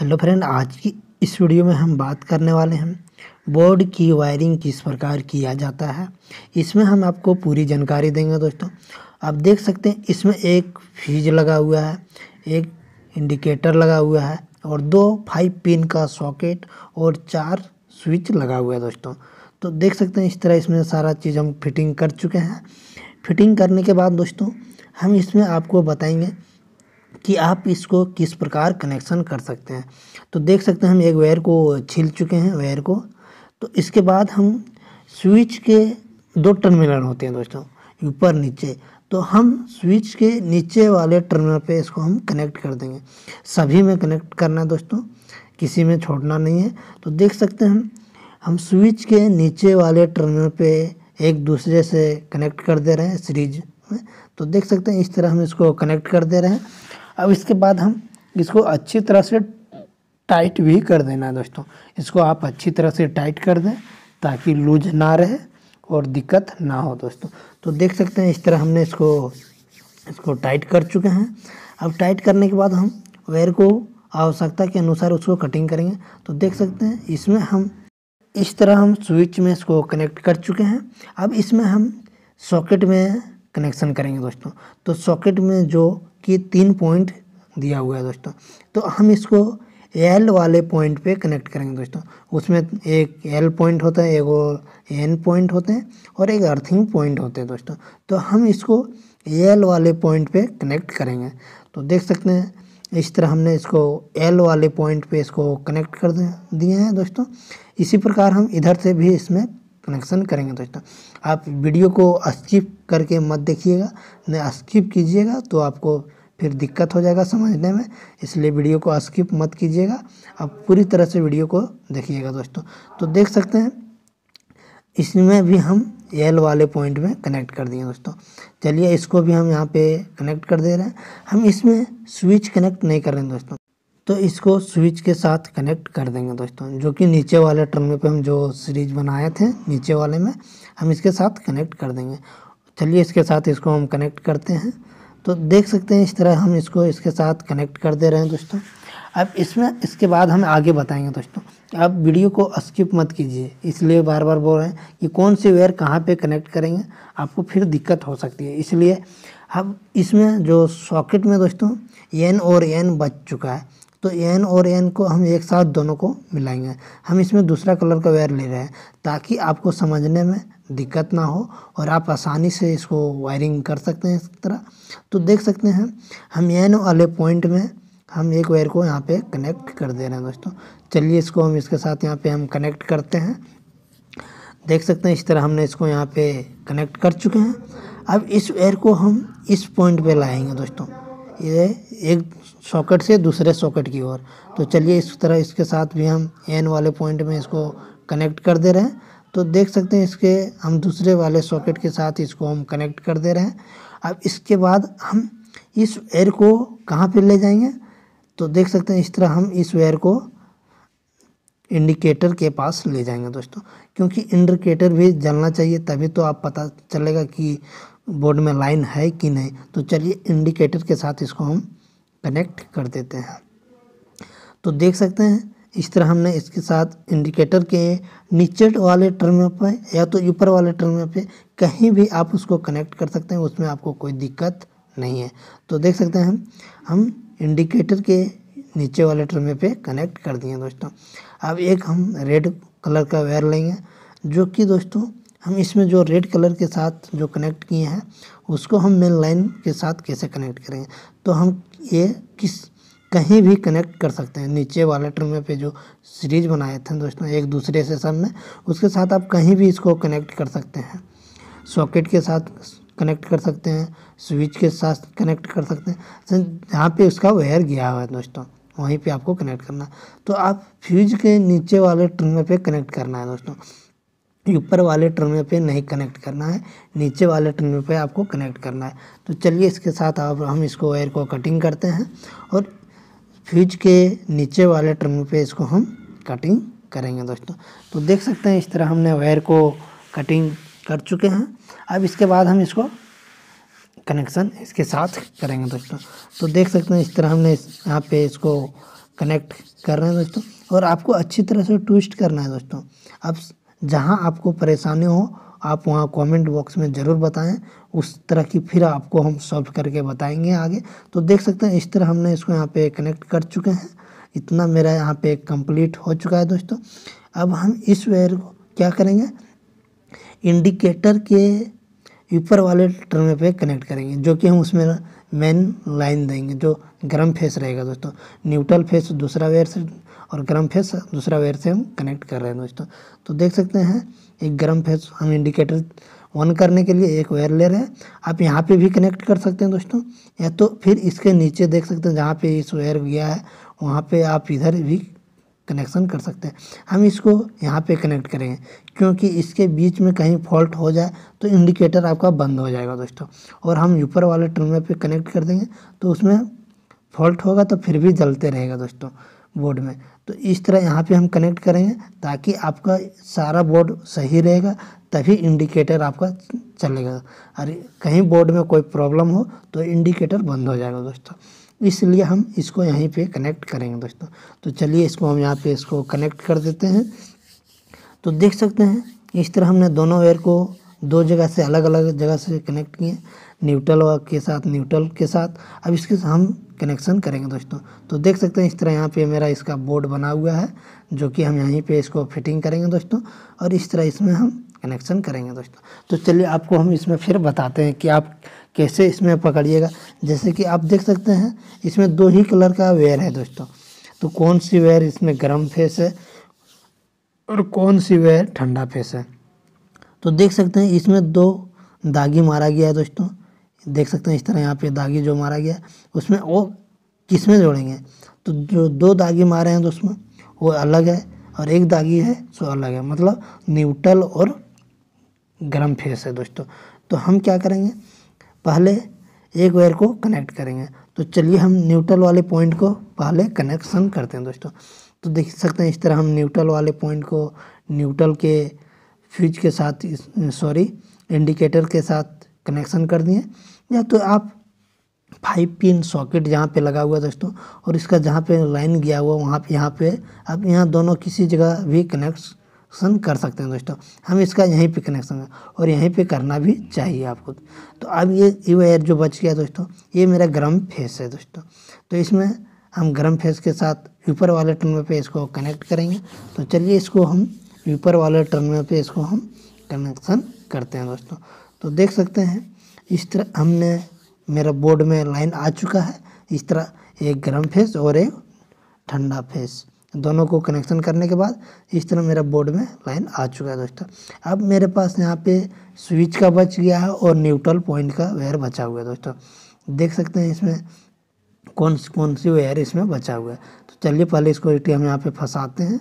hello friend आज की इस वीडियो में हम बात करने वाले हैं बोर्ड की वायरिंग किस प्रकार किया जाता है इसमें हम आपको पूरी जानकारी देंगे दोस्तों आप देख सकते हैं इसमें एक फ्यूज लगा हुआ है एक इंडिकेटर लगा हुआ है और दो फाइव पिन का सॉकेट और चार स्विच लगा हुआ है दोस्तों तो देख सकते हैं इस तरह इसमें सारा चीज़ हम फिटिंग कर चुके हैं फिटिंग करने के बाद दोस्तों हम इसमें आपको बताएंगे कि आप इसको किस प्रकार कनेक्शन कर सकते हैं तो देख सकते हैं हम एक वायर को छील चुके हैं वायर को तो इसके बाद हम स्विच के दो टर्मिनल होते हैं दोस्तों ऊपर नीचे तो हम स्विच के नीचे वाले टर्मिनल पे इसको हम कनेक्ट कर देंगे सभी में कनेक्ट करना है दोस्तों किसी में छोड़ना नहीं है तो देख सकते हैं हम हम स्विच के नीचे वाले टर्मिनल पे एक दूसरे से कनेक्ट कर दे रहे हैं सीरीज में तो देख सकते हैं इस तरह हम इसको कनेक्ट कर दे रहे हैं अब इसके बाद हम इसको अच्छी तरह से टाइट भी कर देना दोस्तों इसको आप अच्छी तरह से टाइट कर दें ताकि लूज ना रहे और दिक्कत ना हो दोस्तों तो देख सकते हैं इस तरह हमने इसको इसको टाइट कर चुके हैं अब टाइट करने के बाद हम वेयर को आवश्यकता के अनुसार उसको कटिंग करेंगे तो देख सकते हैं इसमें हम इस तरह हम स्विच में इसको कनेक्ट कर चुके हैं अब इसमें हम सॉकेट में कनेक्शन करेंगे दोस्तों तो सॉकेट में जो कि तीन पॉइंट दिया हुआ है दोस्तों तो हम इसको एल वाले पॉइंट पे कनेक्ट करेंगे दोस्तों उसमें एक एल पॉइंट होता है एगो एन पॉइंट होते हैं और एक अर्थिंग पॉइंट होते हैं दोस्तों तो हम इसको एल वाले पॉइंट पे कनेक्ट करेंगे तो देख सकते हैं इस तरह हमने इसको एल वाले पॉइंट पे इसको कनेक्ट कर दिए हैं दोस्तों इसी प्रकार हम इधर से भी इसमें कनेक्शन करेंगे दोस्तों आप वीडियो को स्किप करके मत देखिएगा नहीं स्किप कीजिएगा तो आपको फिर दिक्कत हो जाएगा समझने में इसलिए वीडियो को स्किप मत कीजिएगा आप पूरी तरह से वीडियो को देखिएगा दोस्तों तो देख सकते हैं इसमें भी हम एल वाले पॉइंट में कनेक्ट कर दिए दोस्तों चलिए इसको भी हम यहाँ पे कनेक्ट कर दे रहे हैं हम इसमें स्विच कनेक्ट नहीं कर रहे हैं दोस्तों तो इसको स्विच के साथ कनेक्ट कर देंगे दोस्तों जो कि नीचे वाले टर्मिनल पे हम जो सीरीज बनाए थे नीचे वाले में हम इसके साथ कनेक्ट कर देंगे चलिए इसके साथ इसको हम कनेक्ट करते हैं तो देख सकते हैं इस तरह हम इसको इसके साथ कनेक्ट कर दे रहे हैं दोस्तों अब इसमें इसके बाद हम आगे बताएंगे दोस्तों आप वीडियो को स्किप मत कीजिए इसलिए बार बार बोल रहे हैं कि कौन सी वेयर कहाँ पे कनेक्ट करेंगे आपको फिर दिक्कत हो सकती है इसलिए हम इसमें जो सॉकेट में दोस्तों एन और एन बच चुका है तो एन और एन को हम एक साथ दोनों को मिलाएंगे हम इसमें दूसरा कलर का वायर ले रहे हैं ताकि आपको समझने में दिक्कत ना हो और आप आसानी से इसको वायरिंग कर सकते हैं इस तरह तो देख सकते हैं हम एन वाले पॉइंट में हम एक वायर को यहाँ पे कनेक्ट कर दे रहे हैं दोस्तों चलिए इसको हम इसके साथ यहाँ पे हम कनेक्ट करते हैं देख सकते हैं इस तरह हमने इसको यहाँ पे कनेक्ट कर चुके हैं अब इस वायर को हम इस पॉइंट पे लाएंगे दोस्तों ये एक सॉकेट से दूसरे सॉकेट की ओर तो चलिए इस तरह इसके साथ भी हम एन वाले पॉइंट में इसको कनेक्ट कर दे रहे हैं तो देख सकते हैं इसके हम दूसरे वाले सॉकेट के साथ इसको हम कनेक्ट कर दे रहे हैं अब इसके बाद हम इस वायर को कहाँ पर ले जाएंगे तो देख सकते हैं इस तरह हम इस वायर को इंडिकेटर के पास ले जाएंगे दोस्तों क्योंकि इंडिकेटर भी जलना चाहिए तभी तो आप पता चलेगा कि बोर्ड में लाइन है कि नहीं तो चलिए इंडिकेटर के साथ इसको हम कनेक्ट कर देते हैं तो देख सकते हैं इस तरह हमने इसके साथ इंडिकेटर के नीचे वाले टर्म पे या तो ऊपर वाले टर्म पे कहीं भी आप उसको कनेक्ट कर सकते हैं उसमें आपको कोई दिक्कत नहीं है तो देख सकते हैं हम इंडिकेटर के नीचे वाले टर्म पे कनेक्ट कर दिए दोस्तों अब एक हम रेड कलर का वायर लेंगे जो कि दोस्तों हम इसमें जो रेड कलर के साथ जो कनेक्ट किए हैं उसको हम मेन लाइन के साथ कैसे कनेक्ट करेंगे तो हम ये किस कहीं भी कनेक्ट कर सकते हैं नीचे वाले ट्रमे पे जो सीरीज बनाए थे दोस्तों एक दूसरे से सब में उसके साथ आप कहीं भी इसको कनेक्ट कर सकते हैं सॉकेट के साथ कनेक्ट कर सकते हैं स्विच के साथ कनेक्ट कर सकते हैं जहाँ पे उसका वायर गया हुआ है दोस्तों वहीं पे आपको कनेक्ट करना तो आप फ्यूज के नीचे वाले ट्रम पे कनेक्ट करना है दोस्तों ऊपर वाले टर्मिनल पे नहीं कनेक्ट करना है नीचे वाले टर्मिनल पे आपको कनेक्ट करना है तो चलिए इसके साथ अब हम इसको वायर को कटिंग करते हैं और फ्यूज के नीचे वाले टर्मिनल पे इसको हम कटिंग करेंगे दोस्तों तो देख सकते हैं इस तरह हमने वायर को कटिंग कर चुके हैं अब इसके बाद हम इसको कनेक्शन इसके साथ करेंगे दोस्तों तो देख सकते हैं इस तरह हमने यहाँ पे इसको कनेक्ट कर रहे हैं दोस्तों और आपको अच्छी तरह से ट्विस्ट करना है दोस्तों अब जहाँ आपको परेशानी हो आप वहाँ कमेंट बॉक्स में ज़रूर बताएं उस तरह की फिर आपको हम सॉल्व करके बताएंगे आगे तो देख सकते हैं इस तरह हमने इसको यहाँ पे कनेक्ट कर चुके हैं इतना मेरा यहाँ पे कंप्लीट हो चुका है दोस्तों अब हम इस वेयर को क्या करेंगे इंडिकेटर के ऊपर वाले टर्मिनल पे कनेक्ट करेंगे जो कि हम उसमें मेन लाइन देंगे जो गर्म फेस रहेगा दोस्तों न्यूट्रल फेस दूसरा वेयर से और गर्म फेस दूसरा वेयर से हम कनेक्ट कर रहे हैं दोस्तों तो देख सकते हैं एक गर्म फेस हम इंडिकेटर ऑन करने के लिए एक वायर ले रहे हैं आप यहाँ पे भी कनेक्ट कर सकते हैं दोस्तों या तो फिर इसके नीचे देख सकते हैं जहाँ पे इस वायर गया है वहाँ पे आप इधर भी कनेक्शन कर सकते हैं हम इसको यहाँ पे कनेक्ट करेंगे क्योंकि इसके बीच में कहीं फॉल्ट हो जाए तो इंडिकेटर आपका बंद हो जाएगा दोस्तों और हम ऊपर वाले टर्मिनल पे कनेक्ट कर देंगे तो उसमें फॉल्ट होगा तो फिर भी जलते रहेगा दोस्तों बोर्ड में तो इस तरह यहाँ पे हम कनेक्ट करेंगे ताकि आपका सारा बोर्ड सही रहेगा तभी इंडिकेटर आपका चलेगा और कहीं बोर्ड में कोई प्रॉब्लम हो तो इंडिकेटर बंद हो जाएगा दोस्तों इसलिए हम इसको यहीं पे कनेक्ट करेंगे दोस्तों तो चलिए इसको हम यहाँ पे इसको कनेक्ट कर देते हैं तो देख सकते हैं इस तरह हमने दोनों वेयर को दो जगह से अलग अलग जगह से कनेक्ट किए न्यूट्रल के साथ न्यूट्रल के साथ अब इसके साथ हम कनेक्शन करेंगे दोस्तों तो देख सकते हैं इस तरह यहाँ पे मेरा इसका बोर्ड बना हुआ है जो कि हम यहीं पे इसको फिटिंग करेंगे दोस्तों और इस तरह इसमें हम कनेक्शन करेंगे दोस्तों तो चलिए आपको हम इसमें फिर बताते हैं कि आप कैसे इसमें पकड़िएगा जैसे कि आप देख सकते हैं इसमें दो ही कलर का वेयर है दोस्तों तो कौन सी वेयर इसमें गर्म फेस है और कौन सी वेयर ठंडा फेस है तो देख सकते हैं इसमें दो दागी मारा गया है दोस्तों देख सकते हैं इस तरह यहाँ पे दागी जो मारा गया है उसमें वो किसमें जोड़ेंगे तो जो दो दागी मारे हैं तो उसमें वो अलग है और एक दागी है सो अलग है मतलब न्यूट्रल और गर्म फेस है दोस्तों तो हम क्या करेंगे पहले एक वायर को कनेक्ट करेंगे तो चलिए हम न्यूट्रल वाले पॉइंट को पहले कनेक्शन करते हैं दोस्तों तो देख सकते हैं इस तरह हम न्यूट्रल वाले पॉइंट को न्यूट्रल के फ्यूज के साथ सॉरी इंडिकेटर के साथ कनेक्शन कर दिए या तो आप फाइव पिन सॉकेट जहाँ पे लगा हुआ है दोस्तों और इसका जहाँ पे लाइन गया हुआ वहाँ पे यहाँ पे आप यहाँ दोनों किसी जगह भी कनेक्शन कर सकते हैं दोस्तों हम इसका यहीं पे कनेक्शन और यहीं पे करना भी चाहिए आपको तो अब ये ये वायर जो बच गया दोस्तों ये मेरा गर्म फेस है दोस्तों तो इसमें हम गर्म फेस के साथ ऊपर वाले टन पे इसको कनेक्ट करेंगे तो चलिए इसको हम ऊपर वाले टर्मिनल पे इसको हम कनेक्शन करते हैं दोस्तों तो देख सकते हैं इस तरह हमने मेरा बोर्ड में लाइन आ चुका है इस तरह एक गर्म फेस और एक ठंडा फेस दोनों को कनेक्शन करने के बाद इस तरह मेरा बोर्ड में लाइन आ चुका है दोस्तों अब मेरे पास यहाँ पे स्विच का बच गया है और न्यूट्रल पॉइंट का वेयर बचा हुआ है दोस्तों देख सकते हैं इसमें कौन कौन सी वेयर इसमें बचा हुआ है तो चलिए पहले इसको हम यहाँ पे फंसाते हैं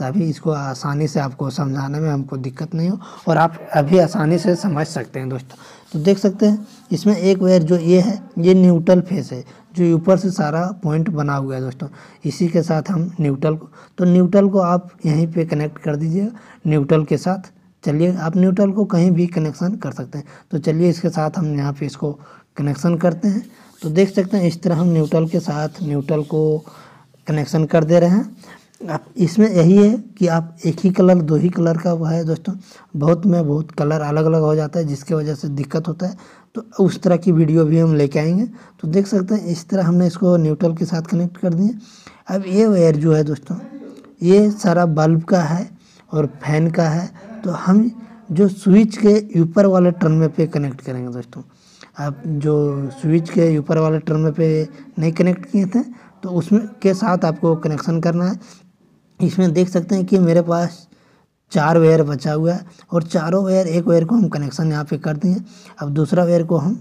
तभी इसको आसानी से आपको समझाने में हमको दिक्कत नहीं हो और आप अभी आसानी से समझ सकते हैं दोस्तों तो देख सकते हैं इसमें एक वेयर जो ये है ये न्यूट्रल फेस है जो ऊपर से सारा पॉइंट बना हुआ है दोस्तों इसी के साथ हम न्यूट्रल को तो न्यूट्रल को आप यहीं पे कनेक्ट कर दीजिएगा न्यूट्रल के साथ चलिए आप न्यूट्रल को कहीं भी कनेक्शन कर सकते हैं तो चलिए इसके साथ हम यहाँ पे इसको कनेक्शन करते हैं तो देख सकते हैं इस तरह हम न्यूट्रल के साथ न्यूट्रल को कनेक्शन कर दे रहे हैं आप इसमें यही है कि आप एक ही कलर दो ही कलर का वह है दोस्तों बहुत में बहुत कलर अलग अलग हो जाता है जिसके वजह से दिक्कत होता है तो उस तरह की वीडियो भी हम लेके आएंगे तो देख सकते हैं इस तरह हमने इसको न्यूट्रल के साथ कनेक्ट कर दिए अब ये वायर जो है दोस्तों ये सारा बल्ब का है और फैन का है तो हम जो स्विच के ऊपर वाले टर्न पे कनेक्ट करेंगे दोस्तों आप जो स्विच के ऊपर वाले टर्न पे नहीं कनेक्ट किए थे तो उसमें के साथ आपको कनेक्शन करना है इसमें देख सकते हैं कि मेरे पास चार वेयर बचा हुआ है और चारों वेयर एक वेयर को हम कनेक्शन यहाँ पे कर दिए अब दूसरा वेयर को हम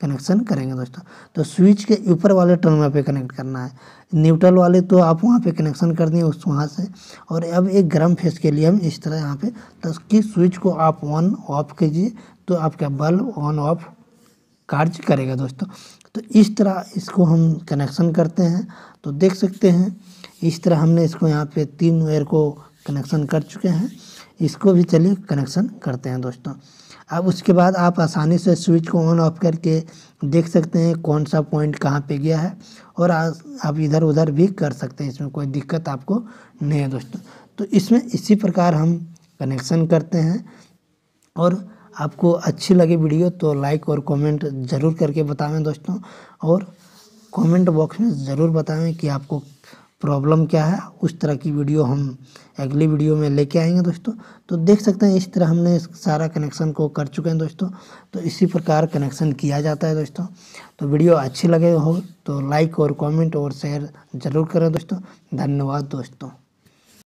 कनेक्शन करेंगे दोस्तों तो स्विच के ऊपर वाले टर्मिनल पे कनेक्ट करना है न्यूट्रल वाले तो आप वहाँ पे कनेक्शन कर दिए उस वहाँ से और अब एक गर्म फेस के लिए हम इस तरह यहाँ पे तो कि स्विच को आप ऑन ऑफ कीजिए तो आपका बल्ब ऑन ऑफ कार्य करेगा दोस्तों तो इस तरह इसको हम कनेक्शन करते हैं तो देख सकते हैं इस तरह हमने इसको यहाँ पे तीन वायर को कनेक्शन कर चुके हैं इसको भी चलिए कनेक्शन करते हैं दोस्तों अब उसके बाद आप आसानी से स्विच को ऑन ऑफ करके देख सकते हैं कौन सा पॉइंट कहाँ पे गया है और आप इधर उधर भी कर सकते हैं इसमें कोई दिक्कत आपको नहीं है दोस्तों तो इसमें इसी प्रकार हम कनेक्शन करते हैं और आपको अच्छी लगे वीडियो तो लाइक और कमेंट ज़रूर करके बताएं दोस्तों और कमेंट बॉक्स में ज़रूर बताएं कि आपको प्रॉब्लम क्या है उस तरह की वीडियो हम अगली वीडियो में लेके आएंगे दोस्तों तो देख सकते हैं इस तरह हमने सारा कनेक्शन को कर चुके हैं दोस्तों तो इसी प्रकार कनेक्शन किया जाता है दोस्तों तो वीडियो अच्छी लगे हो तो लाइक और कमेंट और शेयर ज़रूर करें दोस्तों धन्यवाद दोस्तों